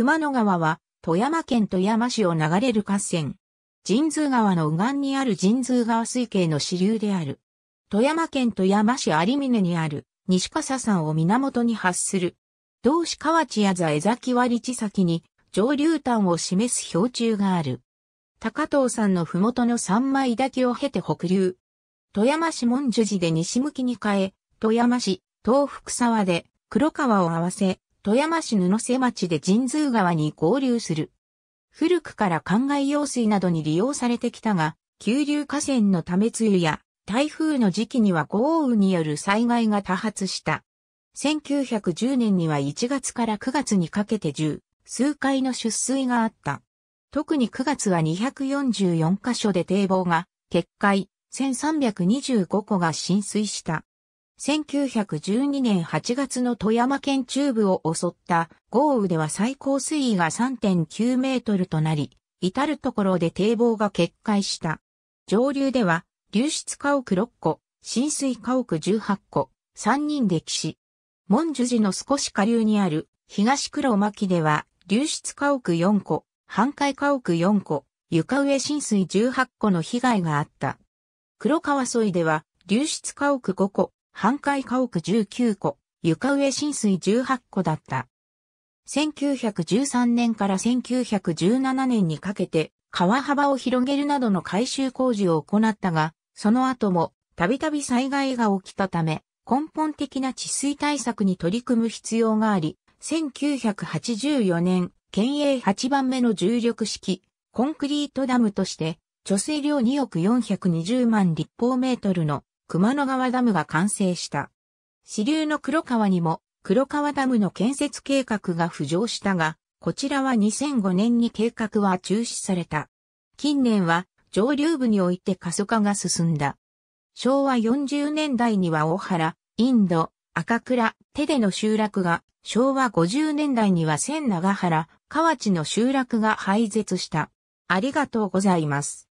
熊野川は富山県富山市を流れる河川。神通川の右岸にある神通川水系の支流である。富山県富山市有峰にある西笠山を源に発する。同市河内や座江崎割地先に上流端を示す標柱がある。高藤山の麓の三枚滝を経て北流。富山市門樹寺で西向きに変え、富山市、東福沢で黒川を合わせ、富山市布瀬町で神通川に合流する。古くから灌漑用水などに利用されてきたが、急流河川のため梅雨や台風の時期には豪雨による災害が多発した。1910年には1月から9月にかけて10数回の出水があった。特に9月は244箇所で堤防が決壊、1325個が浸水した。1912年8月の富山県中部を襲った豪雨では最高水位が3.9メートルとなり、至るところで堤防が決壊した。上流では、流出家屋6個、浸水家屋18個、3人で起死。文樹寺の少し下流にある東黒巻では、流出家屋4個、半壊家屋4個、床上浸水18個の被害があった。黒川沿いでは、流出家屋5個、半壊家屋19個、床上浸水18個だった。1913年から1917年にかけて川幅を広げるなどの改修工事を行ったが、その後もたびたび災害が起きたため、根本的な治水対策に取り組む必要があり、1984年、県営8番目の重力式、コンクリートダムとして、貯水量2億420万立方メートルの熊野川ダムが完成した。支流の黒川にも黒川ダムの建設計画が浮上したが、こちらは2005年に計画は中止された。近年は上流部において過疎化が進んだ。昭和40年代には大原、インド、赤倉、手での集落が、昭和50年代には千長原、河内の集落が廃絶した。ありがとうございます。